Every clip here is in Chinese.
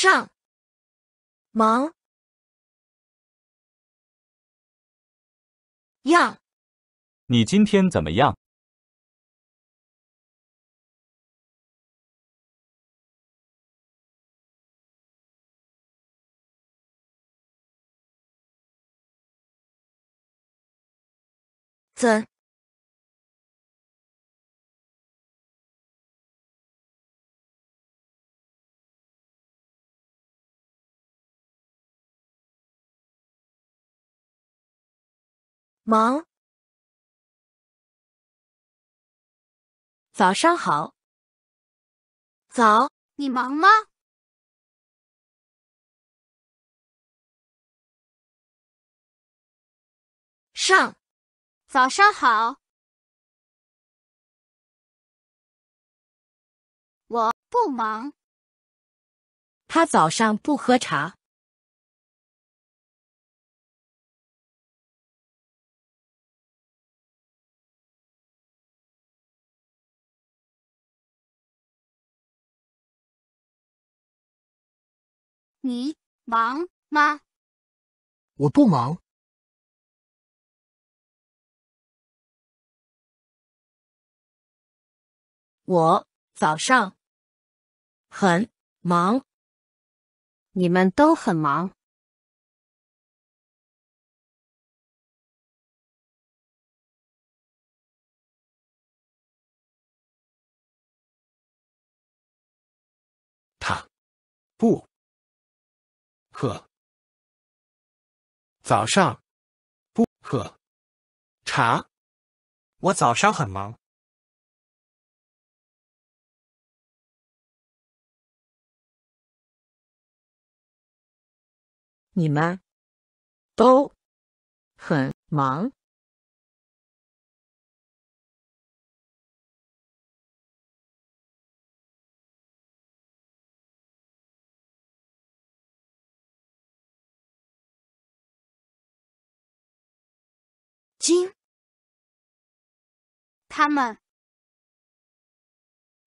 上，忙，样，你今天怎么样？怎？忙，早上好。早，你忙吗？上，早上好。我不忙。他早上不喝茶。你忙吗？我不忙。我早上很忙。你们都很忙。他不。喝，早上不喝茶。我早上很忙，你们都很忙。金他们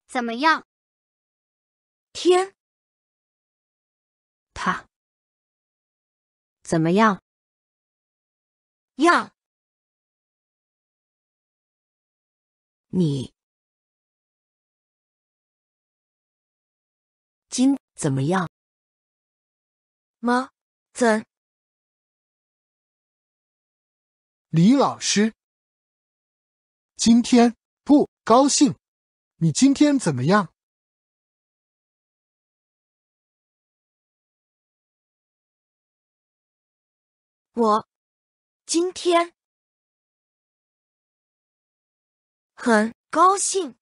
怎么样？天，他怎么样？样，你今怎么样？么怎？李老师今天不高兴，你今天怎么样？我今天很高兴。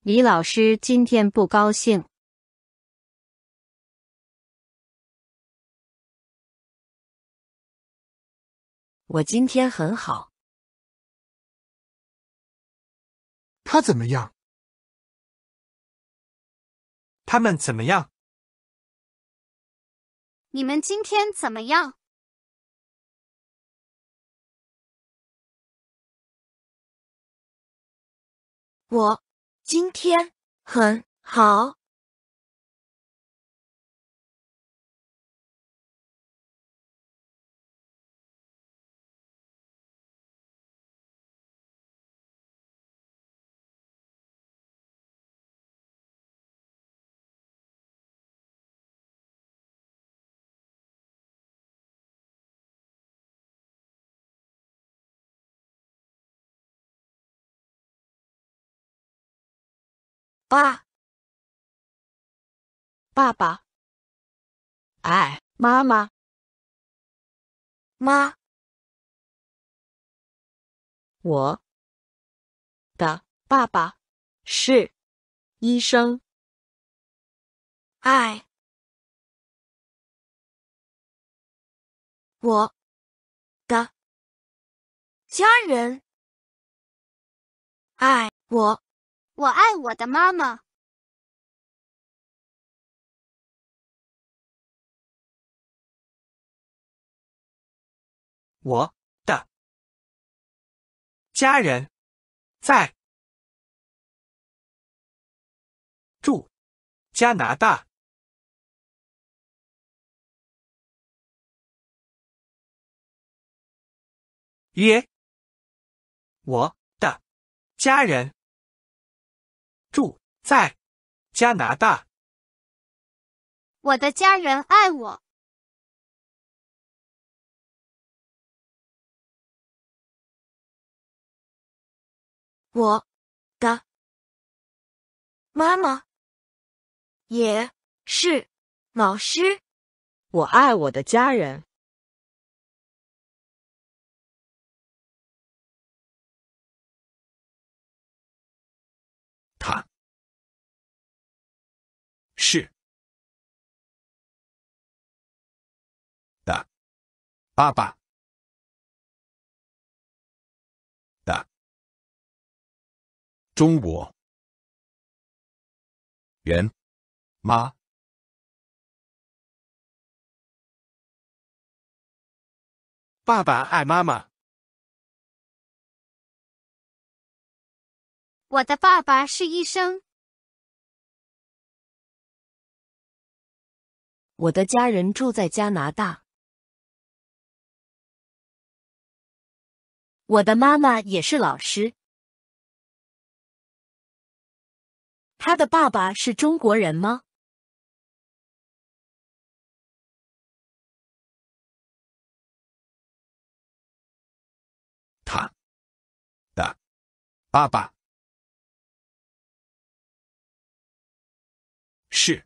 李老师今天不高兴。我今天很好。他怎么样？他们怎么样？你们今天怎么样？我今天很好。爸，爸爸，爱妈妈，妈，我的爸爸是医生，爱我的家人，爱我。我爱我的妈妈。我的家人在住加拿大。约我的家人。住在加拿大。我的家人爱我。我的妈妈也是老师。我爱我的家人。爸爸的中国人，妈。爸爸爱妈妈。我的爸爸是医生。我的家人住在加拿大。我的妈妈也是老师。他的爸爸是中国人吗？他，的，爸爸，是，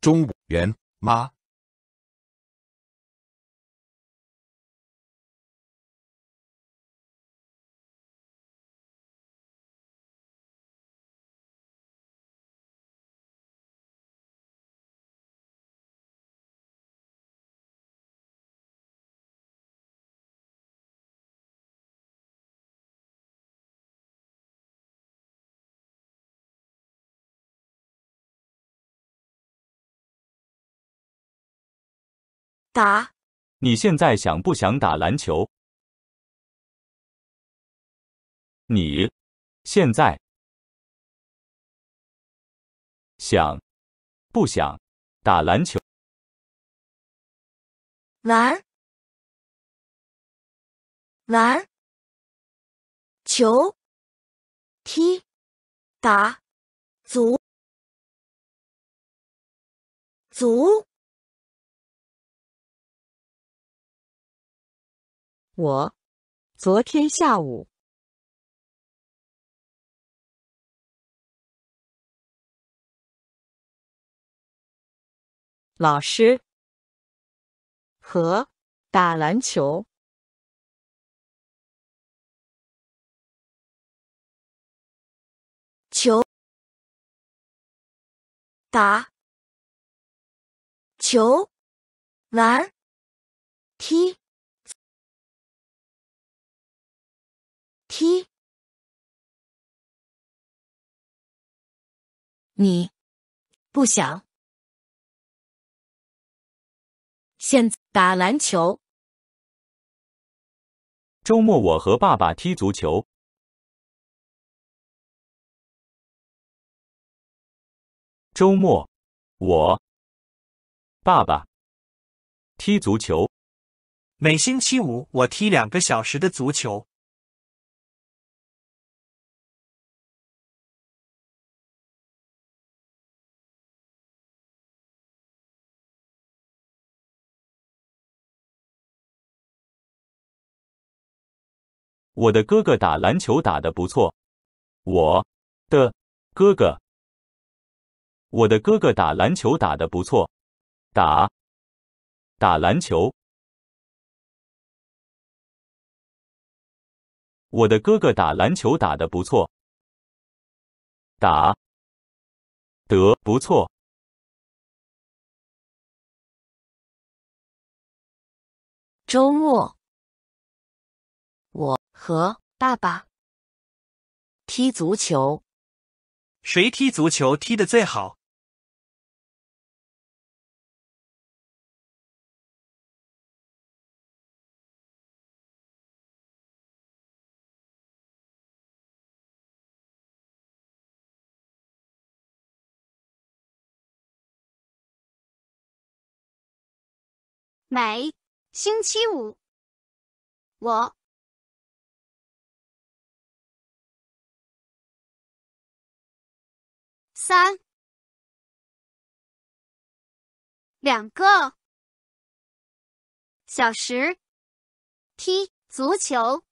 中国人吗？打？你现在想不想打篮球？你现在想不想打篮球？玩儿，玩儿，球，踢，打，足，足。我昨天下午，老师和打篮球，球打球玩踢。踢，你不想现在打篮球？周末我和爸爸踢足球。周末，我爸爸踢足球。每星期五，我踢两个小时的足球。我的哥哥打篮球打得不错，我的哥哥，我的哥哥打篮球打得不错，打打篮球，我的哥哥打篮球打得不错，打得不错，周末。和爸爸踢足球，谁踢足球踢得最好？每星期五，我。三，两个小时踢足球。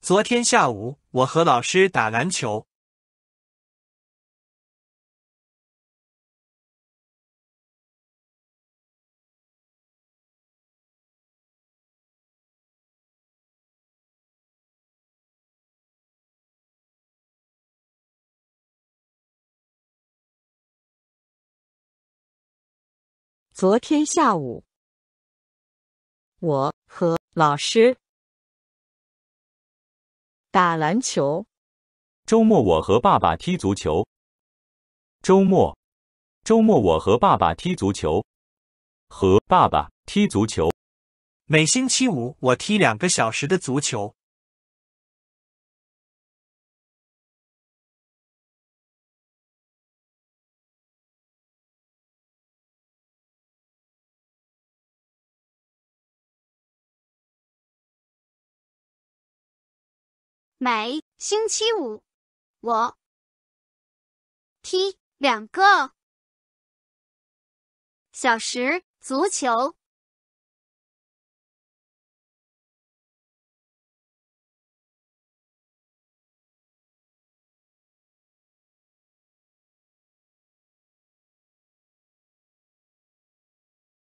昨天下午，我和老师打篮球。昨天下午，我和老师打篮球。周末我和爸爸踢足球。周末，周末我和爸爸踢足球，和爸爸踢足球。每星期五我踢两个小时的足球。每星期五，我踢两个小时足球。